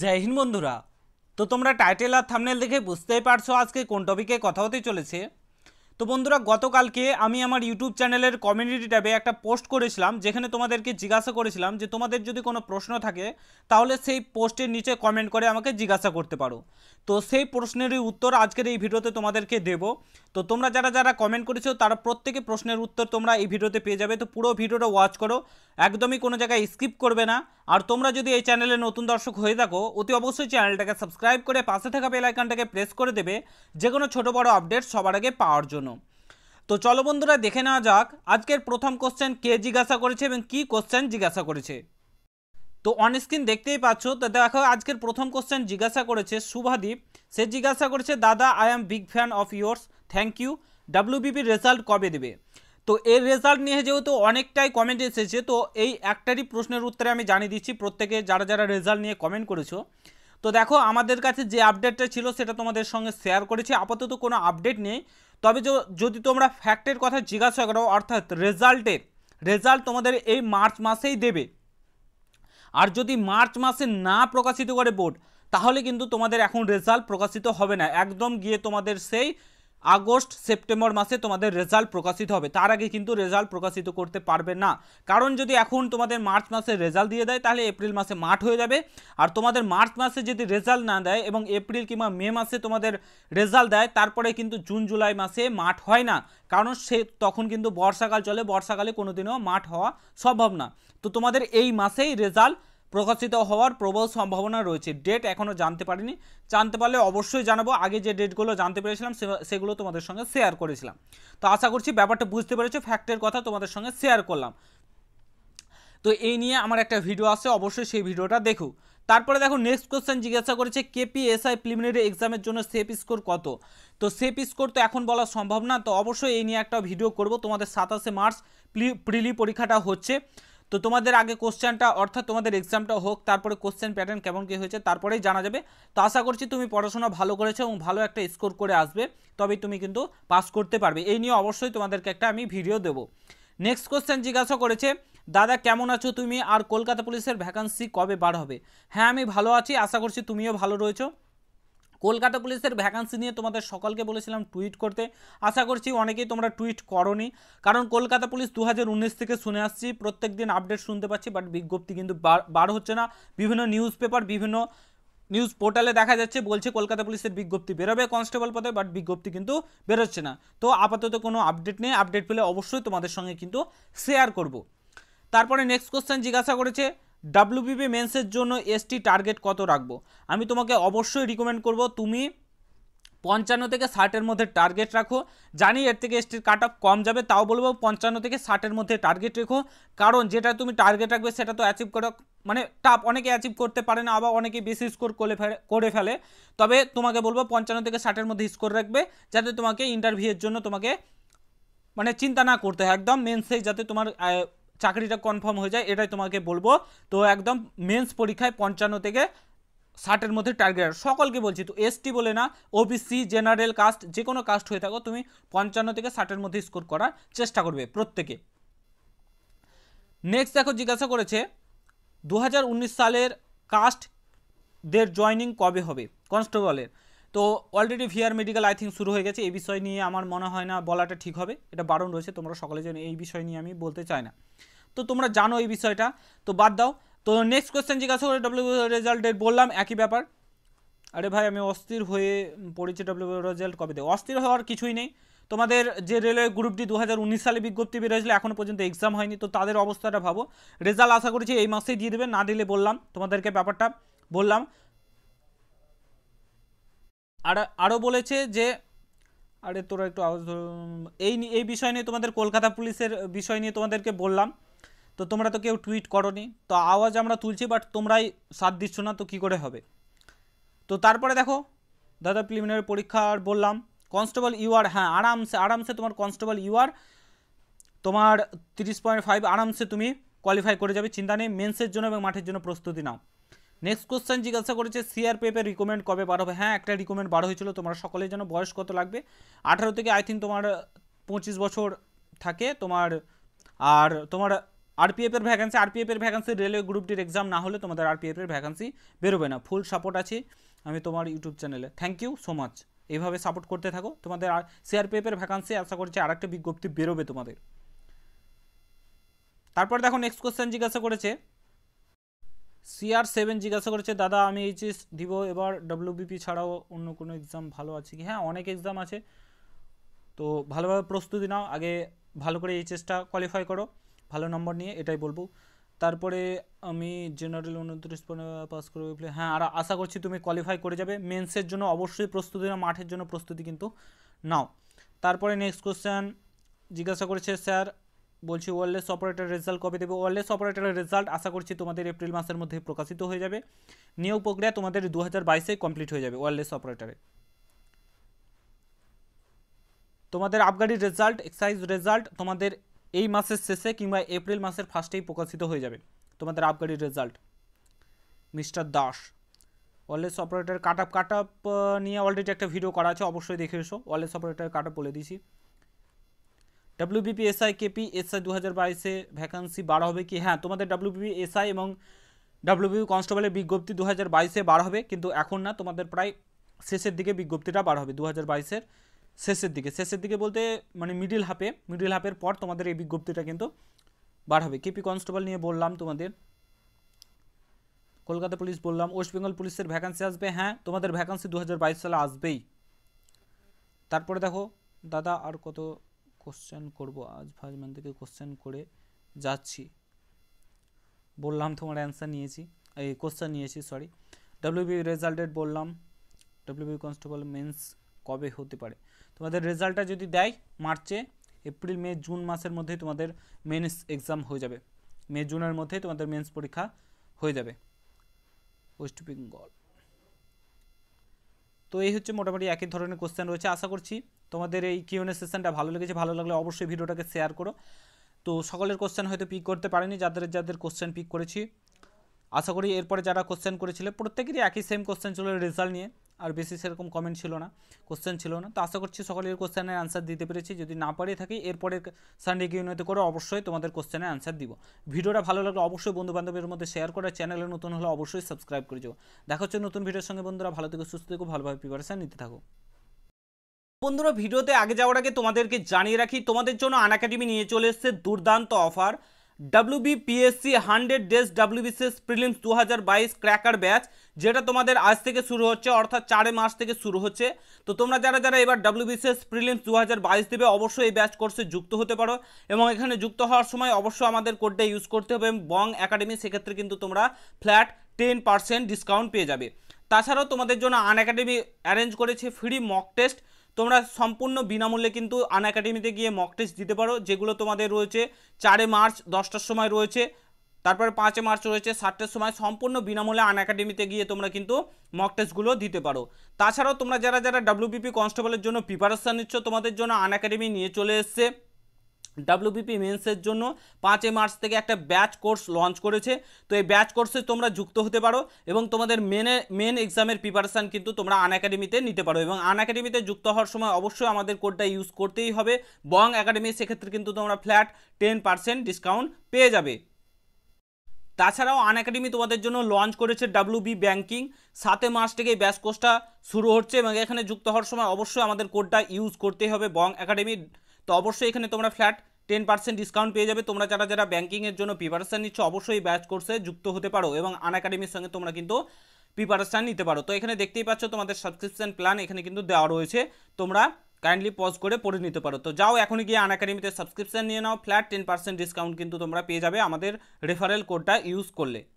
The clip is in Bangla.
জয় হিন্দ বন্ধুরা তো তোমরা টাইটেল আর থামনেল দেখে বুঝতেই পারছো আজকে কোন টপিকে কথা হতে চলেছে তো বন্ধুরা গতকালকে আমি আমার ইউটিউব চ্যানেলের কমিউনিটি ট্যাবে একটা পোস্ট করেছিলাম যেখানে তোমাদেরকে জিজ্ঞাসা করেছিলাম যে তোমাদের যদি কোনো প্রশ্ন থাকে তাহলে সেই পোস্টের নিচে কমেন্ট করে আমাকে জিজ্ঞাসা করতে পারো তো সেই প্রশ্নেরই উত্তর আজকের এই ভিডিওতে তোমাদেরকে দেব তো তোমরা যারা যারা কমেন্ট করেছো তারা প্রত্যেকে প্রশ্নের উত্তর তোমরা এই ভিডিওতে পেয়ে যাবে তো পুরো ভিডিওটা ওয়াচ করো একদমই কোনো জায়গায় স্কিপ করবে না আর তোমরা যদি এই চ্যানেলে নতুন দর্শক হয়ে থাকো অতি অবশ্যই চ্যানেলটাকে সাবস্ক্রাইব করে পাশে থাকা বেল আইকনটাকে প্রেস করে দেবে যে কোনো ছোটো বড়ো আপডেট সবার আগে পাওয়ার জন্য জন্য তো চলো বন্ধুরা দেখে নেওয়া যাক আজকের প্রথম কোশ্চেন কে জিজ্ঞাসা করেছে এবং কী কোশ্চেন জিজ্ঞাসা করেছে তো অন স্ক্রিন দেখতেই পাচ্ছ তো দেখো আজকের প্রথম কোশ্চেন জিজ্ঞাসা করেছে শুভাদীপ সে জিজ্ঞাসা করেছে দাদা I am big fan of yours thank you ডাব্লিউবিপির রেজাল্ট কবে দেবে তো এর রেজাল্ট নিয়ে যেহেতু অনেকটাই কমেন্ট এসেছে তো এই একটারই প্রশ্নের উত্তরে আমি জানিয়ে দিচ্ছি প্রত্যেকে যারা যারা রেজাল্ট নিয়ে কমেন্ট করেছো তো দেখো আমাদের কাছে যে আপডেটটা ছিল সেটা তোমাদের সঙ্গে শেয়ার করেছি আপাতত কোনো আপডেট নেই তবে যদি তোমরা ফ্যাক্টের কথা জিজ্ঞাসা করো অর্থাৎ রেজাল্টের রেজাল্ট তোমাদের এই মার্চ মাসেই দেবে আর যদি মার্চ মাসে না প্রকাশিত করে বোর্ড তাহলে কিন্তু তোমাদের এখন রেজাল্ট প্রকাশিত হবে না একদম গিয়ে তোমাদের সেই আগস্ট সেপ্টেম্বর মাসে তোমাদের রেজাল্ট প্রকাশিত হবে তার আগে কিন্তু রেজাল্ট প্রকাশিত করতে পারবে না কারণ যদি এখন তোমাদের মার্চ মাসে রেজাল্ট দিয়ে দেয় তাহলে এপ্রিল মাসে মাঠ হয়ে যাবে আর তোমাদের মার্চ মাসে যদি রেজাল্ট না দেয় এবং এপ্রিল কিংবা মে মাসে তোমাদের রেজাল্ট দেয় তারপরে কিন্তু জুন জুলাই মাসে মাঠ হয় না কারণ সে তখন কিন্তু বর্ষাকাল চলে বর্ষাকালে কোনো দিনও মাঠ হওয়া সম্ভব না তো তোমাদের এই মাসেই রেজাল্ট প্রকাশিত হওয়ার প্রবল সম্ভাবনা রয়েছে ডেট এখনও জানতে পারিনি জানতে পারলে অবশ্যই জানাবো আগে যে ডেটগুলো জানতে পেরেছিলাম সেগুলো তোমাদের সঙ্গে শেয়ার করেছিলাম তো আশা করছি ব্যাপারটা বুঝতে পেরেছো ফ্যাক্টের কথা তোমাদের সঙ্গে শেয়ার করলাম তো এই নিয়ে আমার একটা ভিডিও আছে অবশ্যই সেই ভিডিওটা দেখো তারপরে দেখো নেক্সট কোশ্চেন জিজ্ঞাসা করেছে কেপিএসআই প্রিলিমিনারি এক্সামের জন্য সেফ স্কোর কত তো সেফ স্কোর তো এখন বলা সম্ভব না তো অবশ্যই এই নিয়ে একটা ভিডিও করব তোমাদের সাতাশে মার্চ প্রিলি পরীক্ষাটা হচ্ছে তো তোমাদের আগে কোশ্চেনটা অর্থাৎ তোমাদের এক্সামটা হোক তারপরে কোশ্চেন প্যাটার্ন কেমন কী হয়েছে তারপরেই জানা যাবে তো আশা করছি তুমি পড়াশোনা ভালো করেছো এবং ভালো একটা স্কোর করে আসবে তবে তুমি কিন্তু পাস করতে পারবে এই নিয়ে অবশ্যই তোমাদেরকে একটা আমি ভিডিও দেবো নেক্সট কোশ্চেন জিজ্ঞাসা করেছে দাদা কেমন আছো তুমি আর কলকাতা পুলিশের ভ্যাকান্সি কবে বার হবে হ্যাঁ আমি ভালো আছি আশা করছি তুমিও ভালো রয়েছো কলকাতা পুলিশের ভ্যাকান্সি নিয়ে তোমাদের সকলকে বলেছিলাম টুইট করতে আশা করছি অনেকেই তোমরা টুইট করনি কারণ কলকাতা পুলিশ দু থেকে শুনে আসছি প্রত্যেক দিন আপডেট শুনতে পাচ্ছি বাট বিজ্ঞপ্তি কিন্তু বার হচ্ছে না বিভিন্ন নিউজ পেপার বিভিন্ন নিউজ পোর্টালে দেখা যাচ্ছে বলছে কলকাতা পুলিশের বিজ্ঞপ্তি বেরোবে কনস্টেবল পদে বাট বিজ্ঞপ্তি কিন্তু বেরোচ্ছে না তো আপাতত কোনো আপডেট নেই আপডেট পেলে অবশ্যই তোমাদের সঙ্গে কিন্তু শেয়ার করব তারপরে নেক্সট কোশ্চেন জিজ্ঞাসা করেছে ডাব্লিউবিবি মেন্সের জন্য এসটি টার্গেট কত রাখবো আমি তোমাকে অবশ্যই রিকমেন্ড করব তুমি পঞ্চান্ন থেকে ষাটের মধ্যে টার্গেট রাখো জানি এর থেকে এসটির কাট অফ কম যাবে তাও বলবো পঞ্চান্ন থেকে ষাটের মধ্যে টার্গেট রেখো কারণ যেটা তুমি টার্গেট রাখবে সেটা তো অ্যাচিভ করা মানে টাপ অনেকে অ্যাচিভ করতে পারে না আবার অনেকে বেশি স্কোর করে ফেলে করে ফেলে তবে তোমাকে বলবো পঞ্চান্ন থেকে ষাটের মধ্যে স্কোর রাখবে যাতে তোমাকে ইন্টারভিউয়ের জন্য তোমাকে মানে চিন্তা না করতে হয় একদম মেন্সেই যাতে তোমার চাকরিটা কনফার্ম হয়ে যায় এটাই তোমাকে বলবো তো একদম মেন্স পরীক্ষায় পঞ্চান্ন থেকে ষাটের মধ্যে টার্গেট সকলকে বলছি তো এসটি বলে না ওবিসি জেনারেল কাস্ট যে কোনো কাস্ট হয়ে থাকো তুমি পঞ্চান্ন থেকে ষাটের মধ্যে স্কোর করার চেষ্টা করবে প্রত্যেকে নেক্সট দেখো জিজ্ঞাসা করেছে দু সালের কাস্টদের জয়নিং কবে হবে কনস্টেবলের তো অলরেডি ভিআর মেডিকেল আই থিঙ্ক শুরু হয়ে গেছে এই বিষয় নিয়ে আমার মনে হয় না বলাটা ঠিক হবে এটা বারণ রয়েছে তোমরা সকলে জন্য এই বিষয় নিয়ে আমি বলতে চাই না তো তোমরা জানো এই বিষয়টা তো বাদ দাও তো নেক্সট কোয়েশ্চেন জিজ্ঞাসা করে ডব্লিউ রেজাল্ট ডেট বললাম একই ব্যাপার আরে ভাই আমি অস্থির হয়ে পড়েছি ডব্লিউ রেজাল্ট কবে দেয় অস্থির হওয়ার কিছুই নেই তোমাদের যে রেলওয়ে গ্রুপটি দু সালে বিজ্ঞপ্তি বেরোয়েছিল এখনও পর্যন্ত এক্সাম হয়নি তো তাদের অবস্থাটা ভাবো রেজাল্ট আশা করেছি এই মাসেই দিয়ে দেবে না দিলে বললাম তোমাদেরকে ব্যাপারটা বললাম আর আরও বলেছে যে আরে তোরা একটু আওয়াজ এই এই বিষয় নিয়ে তোমাদের কলকাতা পুলিশের বিষয় নিয়ে তোমাদেরকে বললাম তো তোমরা তো কেউ টুইট করনি তো আওয়াজ আমরা তুলছি বাট তোমরাই সাথ দিচ্ছ না তো কি করে হবে তো তারপরে দেখো দাদা প্রিলিমিনারি পরীক্ষার বললাম কনস্টেবল ইউআর হ্যাঁ আরামসে আরামসে তোমার কনস্টেবল ইউআর তোমার তিরিশ পয়েন্ট ফাইভ আরামসে তুমি কোয়ালিফাই করে যাবে চিন্তা নেই মেন্সের জন্য এবং মাঠের জন্য প্রস্তুতি নাও নেক্সট কোশ্চেন জিজ্ঞাসা করেছে সিআরপিএফের রিকমেন্ড কবে বার হবে হ্যাঁ একটা রিকমেন্ড বার হয়েছিল তোমরা সকলের যেন বয়স কত লাগবে আঠারো থেকে আই থিঙ্ক তোমার পঁচিশ বছর থাকে তোমার আর তোমার আরপিএফের ভ্যাকান্সি আরপিএফের ভ্যাকান্সি রেলওয়ে গ্রুপটির এক্সাম না হলে তোমাদের আরপিএফের ভ্যাকান্সি বেরোবে না ফুল সাপোর্ট আছে আমি তোমার ইউটিউব চ্যানেলে থ্যাংক ইউ সো মাচ এইভাবে সাপোর্ট করতে থাকো তোমাদের আর সিআরপিএফের ভ্যাকান্সি আশা করছি আর একটা বিজ্ঞপ্তি বেরোবে তোমাদের তারপর দেখো নেক্সট কোশ্চেন জিজ্ঞাসা করেছে সিআর সেভেন জিজ্ঞাসা করেছে দাদা আমি এইচএস দিব এবার ডব্লিউবিপি ছাড়াও অন্য কোনো এক্সাম ভালো আছে কি হ্যাঁ অনেক এক্সাম আছে তো ভালোভাবে প্রস্তুতি নাও আগে ভালো করে এইচএসটা কোয়ালিফাই করো ভালো নম্বর নিয়ে এটাই বলবো তারপরে আমি জেনারেল উনত্রিশ পাস করবো হ্যাঁ আর আশা করছি তুমি কোয়ালিফাই করে যাবে মেন্সের জন্য অবশ্যই প্রস্তুতি নাও মাঠের জন্য প্রস্তুতি কিন্তু নাও তারপরে নেক্সট কোশ্চেন জিজ্ঞাসা করেছে স্যার বলছি ওয়ারলেস অপারেটর রেজাল্ট কবে দেবে ওয়ারলেস অপারেটারের রেজাল্ট আশা করছি তোমাদের এপ্রিল মাসের মধ্যে প্রকাশিত হয়ে যাবে নিয়োগ প্রক্রিয়া তোমাদের দু হাজার কমপ্লিট হয়ে যাবে ওয়ারলেস অপারেটরে তোমাদের আবগারির রেজাল্ট এক্সাইজ রেজাল্ট তোমাদের এই মাসের শেষে কিংবা এপ্রিল মাসের ফার্স্টেই প্রকাশিত হয়ে যাবে তোমাদের আবগারির result mister Das wireless operator cut off cut off নিয়ে অলরেডি একটা ভিডিও করা আছে অবশ্যই দেখে এসো ওয়ারলেস অপারেটর কাট আপ বলে দিয়েছি ডাব্লিউবিপি এসআই কেপি এসআই দু হাজার বাইশে ভ্যাকান্সি বাড়া হবে কি হ্যাঁ তোমাদের ডাব্লিউবিপি এসআই এবং ডাব্লিউবিপি কনস্টেবলের বিজ্ঞপ্তি দু হাজার বাইশে বার হবে কিন্তু এখন না তোমাদের প্রায় শেষের দিকে বিজ্ঞপ্তিটা বার হবে দু হাজার বাইশের শেষের দিকে শেষের দিকে বলতে মানে মিডিল হাফে মিডিল হাফের পর তোমাদের এই বিজ্ঞপ্তিটা কিন্তু বার হবে কেপি কনস্টেবল নিয়ে বললাম তোমাদের কলকাতা পুলিশ বললাম ওয়েস্ট বেঙ্গল পুলিশের ভ্যাকান্সি আসবে হ্যাঁ তোমাদের ভ্যাকান্সি দু হাজার বাইশ সালে আসবেই তারপরে দেখো দাদা আর কত কোশ্চেন করব আজ ফাজমান থেকে কোশ্চেন করে যাচ্ছি বললাম তোমার অ্যান্সার নিয়েছি এই কোশ্চেন নিয়েছি সরি ডাব্লিউবি রেজাল্টেড বললাম ডাব্লিউবি কনস্টেবল মেন্স কবে হতে পারে তোমাদের রেজাল্টটা যদি দেয় মার্চে এপ্রিল মে জুন মাসের মধ্যে তোমাদের মেন্স এক্সাম হয়ে যাবে মে জুনের মধ্যে তোমাদের মেন্স পরীক্ষা হয়ে যাবে ওয়েস্ট বেঙ্গল তো এই হচ্ছে মোটামুটি একই ধরনের কোশ্চেন রয়েছে আশা করছি তোমাদের এই কিউএনএ সেশনটা ভালো লেগেছে ভালো লাগলে অবশ্যই ভিডিওটাকে শেয়ার করো তো সকলের কোশ্চেন হয়তো পিক করতে পারিনি যাদের যাদের কোশ্চেন পিক করেছি আশা করি এরপরে যারা কোশ্চেন করেছিল প্রত্যেকেরই একই সেম কোশ্চেন ছিল রেজাল্ট নিয়ে আর বেশি সেরকম কমেন্ট ছিল না কোশ্চেন ছিল না তো আশা করছি সকলের কোশ্চেনের অ্যান্সার দিতে পেরেছি যদি না পারে থাকি এরপরে সানডে উন্নতি করে অবশ্যই তোমাদের কোশ্চেনের অ্যান্সার দিব ভিডিওটা ভালো লাগলে অবশ্যই বন্ধু বান্ধবের মধ্যে শেয়ার করা চ্যানেলে নতুন হলে অবশ্যই সাবস্ক্রাইব করে যাবো দেখা হচ্ছে নতুন ভিডিওর সঙ্গে বন্ধুরা ভালো থেকে সুস্থ থেকে ভালোভাবে প্রিপারেশান নিতে থাকো বন্ধুরা ভিডিওতে আগে যাওয়ার আগে তোমাদেরকে জানিয়ে রাখি তোমাদের জন্য আন নিয়ে চলে এসছে দুর্দান্ত offer WBPSC hundred days WBCS prelims দু হাজার বাইশ ক্র্যাকার ব্যাচ যেটা তোমাদের আজ থেকে শুরু হচ্ছে অর্থাৎ চারে মাস থেকে শুরু হচ্ছে তো তোমরা যারা যারা এবার ডাব্লিউবিসিএস প্রিলিমস দু বাইশ দেবে অবশ্যই এই ব্যাচ কোর্সে যুক্ত হতে পারো এবং এখানে যুক্ত হওয়ার সময় অবশ্যই আমাদের কোডটা ইউজ করতে হবে বং একাডেমি সেক্ষেত্রে কিন্তু তোমরা ফ্ল্যাট টেন পার্সেন্ট ডিসকাউন্ট পেয়ে যাবে তাছাড়াও তোমাদের জন্য আন একাডেমি অ্যারেঞ্জ করেছে ফ্রি মক টেস্ট তোমরা সম্পূর্ণ বিনামূল্যে কিন্তু আন একাডেমিতে গিয়ে মক টেস্ট দিতে পারো যেগুলো তোমাদের রয়েছে চারে মার্চ দশটার সময় রয়েছে তারপরে পাঁচে মার্চ রয়েছে সাতটার সময় সম্পূর্ণ বিনামূল্যে আন একাডেমিতে গিয়ে তোমরা কিন্তু মক টেস্টগুলো দিতে পারো তাছাড়াও তোমরা যারা যারা ডাব্লিউবিপি কনস্টেবলের জন্য প্রিপারেশান নিচ্ছ তোমাদের জন্য আন একাডেমি নিয়ে চলে এসছে ডাব্লিউবিপি মেন্সের জন্য পাঁচই মার্চ থেকে একটা ব্যাচ কোর্স লঞ্চ করেছে তো এই ব্যাচ কোর্সে তোমরা যুক্ত হতে পারো এবং তোমাদের মেনে মেন এক্সামের প্রিপারেশান কিন্তু তোমরা আন একাডেমিতে নিতে পারো এবং আন একাডেমিতে যুক্ত হওয়ার সময় অবশ্যই আমাদের কোডটা ইউজ করতেই হবে বং একাডেমি সেক্ষেত্রে কিন্তু তোমরা ফ্ল্যাট টেন পার্সেন্ট ডিসকাউন্ট পেয়ে যাবে তাছাড়াও আন একাডেমি তোমাদের জন্য লঞ্চ করেছে ডাব্লিউ ব্যাংকিং সাতে মাস থেকে এই ব্যাচ কোর্সটা শুরু হচ্ছে এবং এখানে যুক্ত হওয়ার সময় অবশ্যই আমাদের কোডটা ইউজ করতেই হবে বং একাডেমি তো অবশ্যই এখানে তোমরা ফ্ল্যাট টেন পার্সেন্ট ডিসকাউন্ট পেয়ে যাবে তোমরা যারা যারা ব্যাঙ্কিংয়ের জন্য প্রিপারেশান নিচ্ছ অবশ্যই ব্যাচ কোর্সে যুক্ত হতে পারো এবং আন একাডেমির সঙ্গে তোমরা কিন্তু প্রিপারেশান নিতে পারো তো এখানে দেখতেই পাচ্ছ তোমাদের সাবস্ক্রিপশান প্ল্যান এখানে কিন্তু দেওয়া রয়েছে তোমরা কাইন্ডলি পজ করে পড়ে নিতে পারো তো যাও এখনই গিয়ে আন একাডেমিতে সাবস্ক্রিপশান নিয়ে নাও ফ্ল্যাট টেন পার্সেন্ট ডিসকাউন্ট কিন্তু তোমরা পেয়ে যাবে আমাদের রেফারেল কোডটা ইউজ করলে